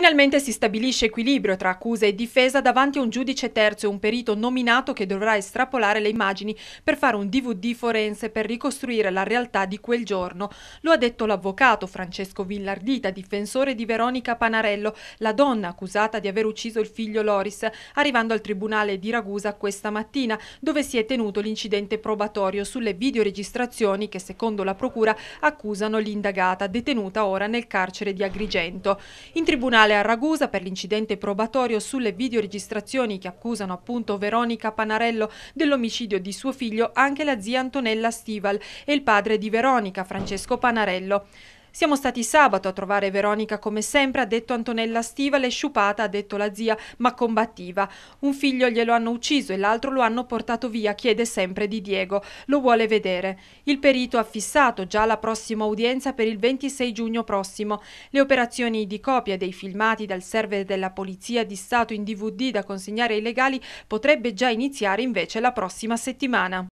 Finalmente si stabilisce equilibrio tra accusa e difesa davanti a un giudice terzo e un perito nominato che dovrà estrapolare le immagini per fare un DVD forense per ricostruire la realtà di quel giorno. Lo ha detto l'avvocato Francesco Villardita, difensore di Veronica Panarello, la donna accusata di aver ucciso il figlio Loris, arrivando al tribunale di Ragusa questa mattina, dove si è tenuto l'incidente probatorio sulle videoregistrazioni che secondo la procura accusano l'indagata, detenuta ora nel carcere di Agrigento. In tribunale Tribunale a Ragusa per l'incidente probatorio sulle videoregistrazioni che accusano appunto Veronica Panarello dell'omicidio di suo figlio anche la zia Antonella Stival e il padre di Veronica, Francesco Panarello. Siamo stati sabato a trovare Veronica come sempre, ha detto Antonella Stivale, sciupata, ha detto la zia, ma combattiva. Un figlio glielo hanno ucciso e l'altro lo hanno portato via, chiede sempre di Diego, lo vuole vedere. Il perito ha fissato già la prossima udienza per il 26 giugno prossimo. Le operazioni di copia dei filmati dal server della Polizia di Stato in DVD da consegnare ai legali potrebbe già iniziare invece la prossima settimana.